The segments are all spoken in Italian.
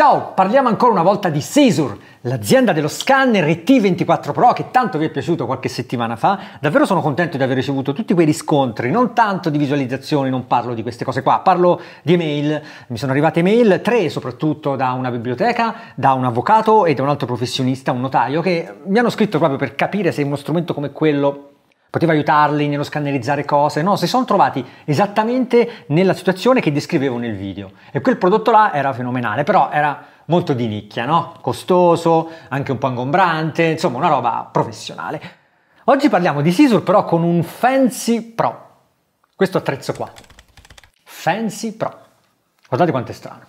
Ciao, parliamo ancora una volta di Cesur, l'azienda dello scanner T24 Pro che tanto vi è piaciuto qualche settimana fa. Davvero sono contento di aver ricevuto tutti quei riscontri, non tanto di visualizzazioni, non parlo di queste cose qua, parlo di email. Mi sono arrivate email, tre soprattutto da una biblioteca, da un avvocato e da un altro professionista, un notaio, che mi hanno scritto proprio per capire se uno strumento come quello poteva aiutarli nello scannerizzare cose, no, si sono trovati esattamente nella situazione che descrivevo nel video e quel prodotto là era fenomenale, però era molto di nicchia, no? costoso, anche un po' ingombrante, insomma una roba professionale. Oggi parliamo di Sisur però con un Fancy Pro, questo attrezzo qua, Fancy Pro, guardate quanto è strano,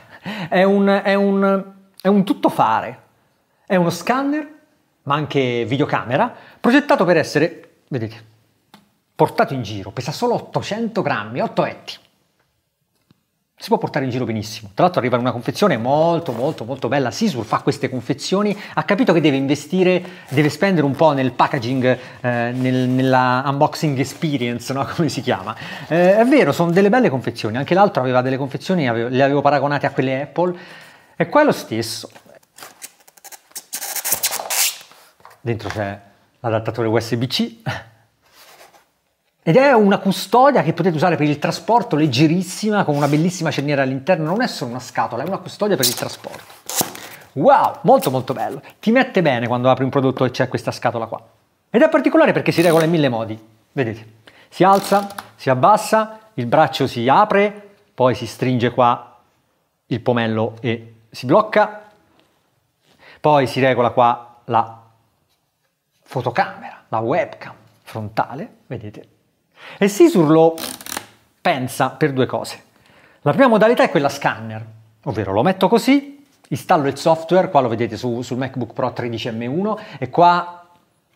è, un, è, un, è un tuttofare, è uno scanner ma anche videocamera, progettato per essere vedete, portato in giro, pesa solo 800 grammi, 8 etti. Si può portare in giro benissimo. Tra l'altro arriva in una confezione molto molto molto bella. Sisur fa queste confezioni, ha capito che deve investire, deve spendere un po' nel packaging, eh, nel, nella unboxing experience, no? come si chiama. Eh, è vero, sono delle belle confezioni. Anche l'altro aveva delle confezioni, avevo, le avevo paragonate a quelle Apple. E qua è lo stesso. Dentro c'è l'adattatore USB-C ed è una custodia che potete usare per il trasporto, leggerissima, con una bellissima cerniera all'interno. Non è solo una scatola, è una custodia per il trasporto. Wow, molto molto bello. Ti mette bene quando apri un prodotto e c'è questa scatola qua. Ed è particolare perché si regola in mille modi. Vedete, si alza, si abbassa, il braccio si apre, poi si stringe qua il pomello e si blocca, poi si regola qua la fotocamera, la webcam frontale, vedete, e Sisurlo pensa per due cose. La prima modalità è quella scanner, ovvero lo metto così, installo il software, qua lo vedete su, sul MacBook Pro 13M1 e qua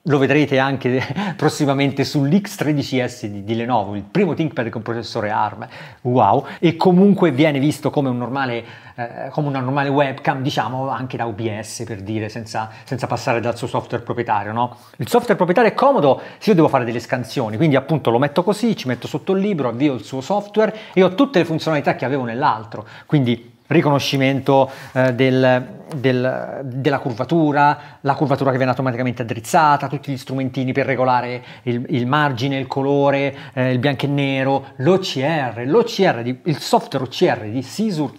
lo vedrete anche prossimamente sull'X13S di, di, Lenovo, il primo ThinkPad con processore ARM, wow, e comunque viene visto come, un normale, eh, come una normale webcam, diciamo anche da OBS per dire, senza, senza passare dal suo software proprietario, no? Il software proprietario è comodo se io devo fare delle scansioni, quindi appunto lo metto così, ci metto sotto il libro, avvio il suo software e ho tutte le funzionalità che avevo nell'altro, quindi riconoscimento eh, del, del, della curvatura, la curvatura che viene automaticamente addrizzata, tutti gli strumentini per regolare il, il margine, il colore, eh, il bianco e nero, l'OCR, l'OCR di, il software OCR di Sisur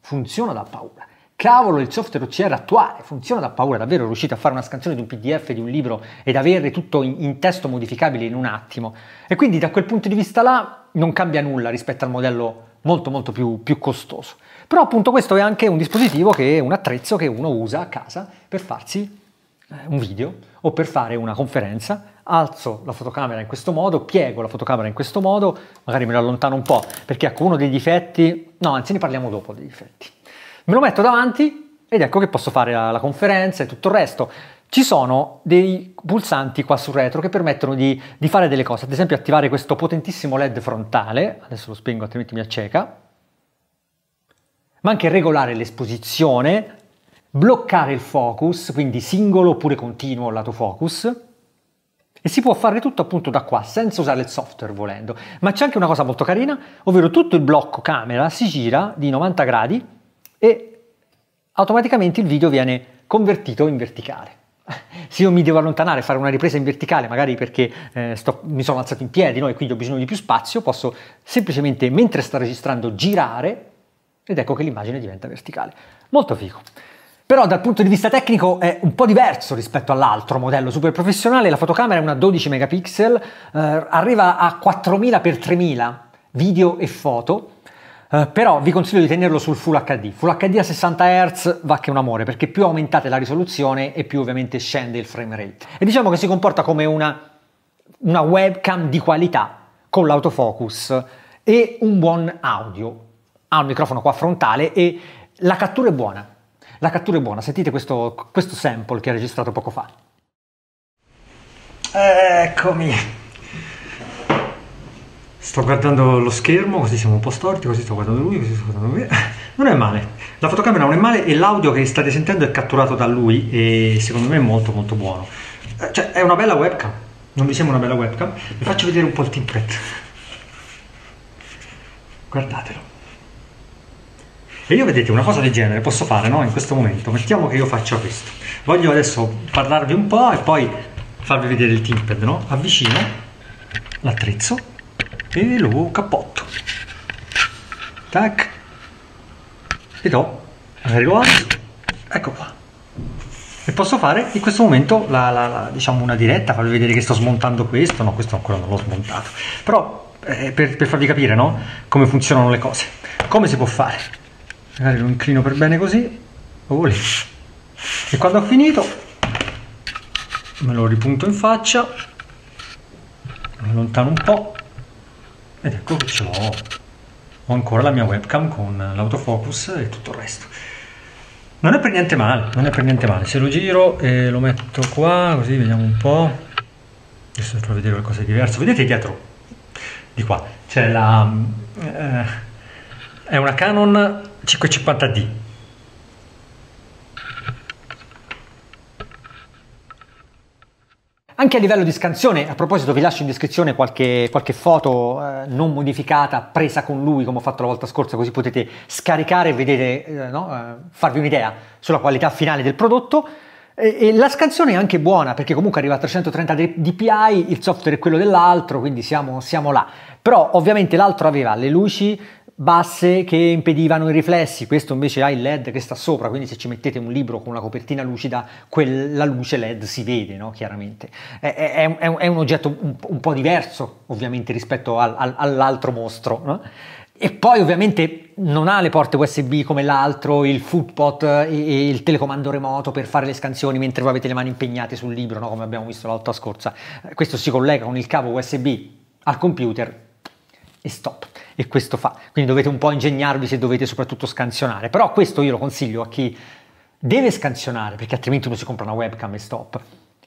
funziona da paura. Cavolo, il software OCR attuale funziona da paura, davvero riuscite a fare una scansione di un PDF, di un libro ed avere tutto in, in testo modificabile in un attimo. E quindi da quel punto di vista là non cambia nulla rispetto al modello molto molto più, più costoso. Però appunto questo è anche un dispositivo che è un attrezzo che uno usa a casa per farsi eh, un video o per fare una conferenza, alzo la fotocamera in questo modo, piego la fotocamera in questo modo, magari me lo allontano un po', perché ecco uno dei difetti, no anzi ne parliamo dopo dei difetti. Me lo metto davanti ed ecco che posso fare la, la conferenza e tutto il resto. Ci sono dei pulsanti qua sul retro che permettono di, di, fare delle cose, ad esempio attivare questo potentissimo LED frontale, adesso lo spengo altrimenti mi acceca, ma anche regolare l'esposizione, bloccare il focus, quindi singolo oppure continuo lato focus, e si può fare tutto appunto da qua, senza usare il software volendo. Ma c'è anche una cosa molto carina, ovvero tutto il blocco camera si gira di 90 gradi e automaticamente il video viene convertito in verticale se io mi devo allontanare, fare una ripresa in verticale, magari perché eh, sto, mi sono alzato in piedi no? e quindi ho bisogno di più spazio, posso semplicemente, mentre sto registrando, girare ed ecco che l'immagine diventa verticale. Molto figo. Però dal punto di vista tecnico è un po' diverso rispetto all'altro modello super professionale, la fotocamera è una 12 megapixel, eh, arriva a 4000x3000 video e foto, eh, però vi consiglio di tenerlo sul Full HD. Full HD a 60 Hz va che un amore, perché più aumentate la risoluzione e più ovviamente scende il frame rate. E diciamo che si comporta come una, una webcam di qualità con l'autofocus e un buon audio. Ha un microfono qua frontale e la cattura è buona. La cattura è buona, sentite questo, questo sample che ha registrato poco fa. Eccomi sto guardando lo schermo, così siamo un po' storti, così sto guardando lui, così sto guardando me. Non è male. La fotocamera non è male e l'audio che state sentendo è catturato da lui e secondo me è molto molto buono. Eh, cioè, è una bella webcam. Non vi sembra una bella webcam? Vi faccio vedere un po' il timpet. Guardatelo. E io vedete, una cosa del genere posso fare, no? In questo momento. Mettiamo che io faccia questo. Voglio adesso parlarvi un po' e poi farvi vedere il timpet, no? Avvicino l'attrezzo e lo cappotto tac e do arrivo ecco qua e posso fare in questo momento la, la, la, diciamo una diretta farvi vedere che sto smontando questo no questo ancora non l'ho smontato però eh, per, per, farvi capire no? come funzionano le cose come si può fare magari lo inclino per bene così Olè. Oh, e quando ho finito me lo ripunto in faccia lo allontano un po' ed ecco che ce l'ho ho ancora la mia webcam con l'autofocus e tutto il resto non è per niente male non è per niente male se lo giro e lo metto qua così vediamo un po' adesso provo a vedere qualcosa di diverso vedete dietro di qua c'è la eh, è una Canon 550D Anche a livello di scansione, a proposito vi lascio in descrizione qualche, qualche foto eh, non modificata presa con lui come ho fatto la volta scorsa così potete scaricare e vedere, eh, no? eh, farvi un'idea sulla qualità finale del prodotto. E, e la scansione è anche buona perché comunque arriva a 330 dpi, il software è quello dell'altro, quindi siamo, siamo là. Però ovviamente l'altro aveva le luci basse che impedivano i riflessi, questo invece ha il LED che sta sopra, quindi se ci mettete un libro con una copertina lucida, quella luce LED si vede, no? chiaramente. È, è, è, un, oggetto un, un, po' diverso, ovviamente, rispetto al, al, all'altro mostro. No? E poi ovviamente non ha le porte USB come l'altro, il footpot e, il telecomando remoto per fare le scansioni mentre voi avete le mani impegnate sul libro, no? come abbiamo visto la volta scorsa. Questo si collega con il cavo USB al computer e stop e questo fa. Quindi dovete un po' ingegnarvi se dovete soprattutto scansionare, però questo io lo consiglio a chi deve scansionare, perché altrimenti uno si compra una webcam e stop.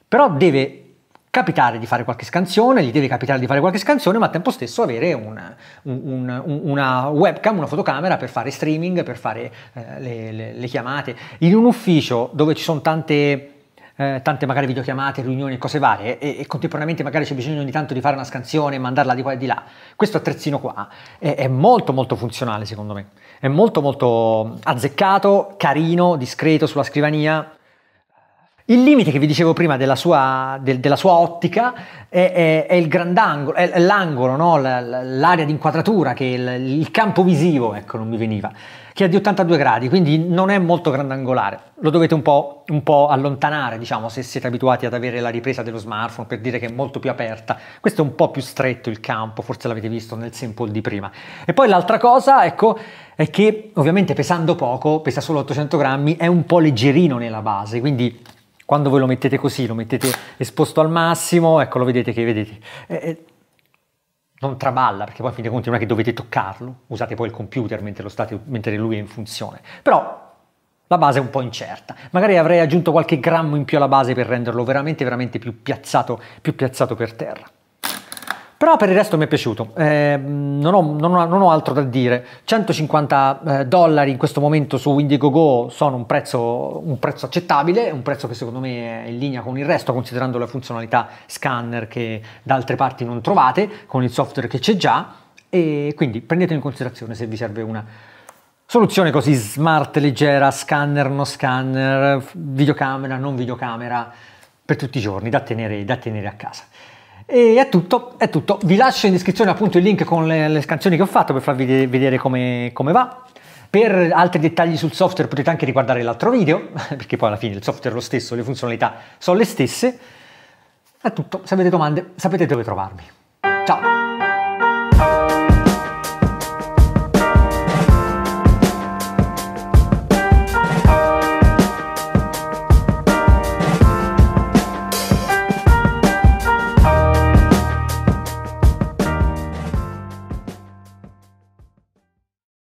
Però deve capitare di fare qualche scansione, gli deve capitare di fare qualche scansione, ma al tempo stesso avere un, un, un, una webcam, una fotocamera per fare streaming, per fare eh, le, le, le chiamate. In un ufficio dove ci sono tante eh, tante magari videochiamate, riunioni e cose varie e, e, contemporaneamente magari c'è bisogno ogni tanto di fare una scansione e mandarla di qua e di là. Questo attrezzino qua è, è molto molto funzionale secondo me, è molto molto mm, azzeccato, carino, discreto sulla scrivania, il limite che vi dicevo prima della sua, del, della sua ottica è, è, è, il grandangolo, è, l'angolo, no? l'area di inquadratura, che il, il, campo visivo, ecco, non mi veniva, che è di 82 gradi, quindi non è molto grandangolare. Lo dovete un po', un po', allontanare, diciamo, se siete abituati ad avere la ripresa dello smartphone, per dire che è molto più aperta. Questo è un po' più stretto il campo, forse l'avete visto nel sample di prima. E poi l'altra cosa, ecco, è che ovviamente pesando poco, pesa solo 800 grammi, è un po' leggerino nella base, quindi quando voi lo mettete così, lo mettete esposto al massimo, ecco lo vedete che vedete. Eh, non traballa, perché poi a fine conti non è che dovete toccarlo, usate poi il computer mentre, state, mentre lui è in funzione. Però la base è un po' incerta. Magari avrei aggiunto qualche grammo in più alla base per renderlo veramente, veramente più piazzato, più piazzato per terra. Però per il resto mi è piaciuto, eh, non, ho, non, ho, non, ho, altro da dire. 150 eh, dollari in questo momento su Indiegogo sono un prezzo, un prezzo, accettabile, un prezzo che secondo me è in linea con il resto, considerando la funzionalità scanner che da altre parti non trovate, con il software che c'è già, e quindi prendete in considerazione se vi serve una soluzione così smart, leggera, scanner, no scanner, videocamera, non videocamera, per tutti i giorni, da tenere, da tenere a casa. E è tutto, è tutto. Vi lascio in descrizione appunto il link con le, le canzoni che ho fatto per farvi vedere come, come va. Per altri dettagli sul software potete anche riguardare l'altro video, perché poi alla fine il software è lo stesso, le funzionalità sono le stesse. È tutto, se avete domande sapete dove trovarmi. Ciao!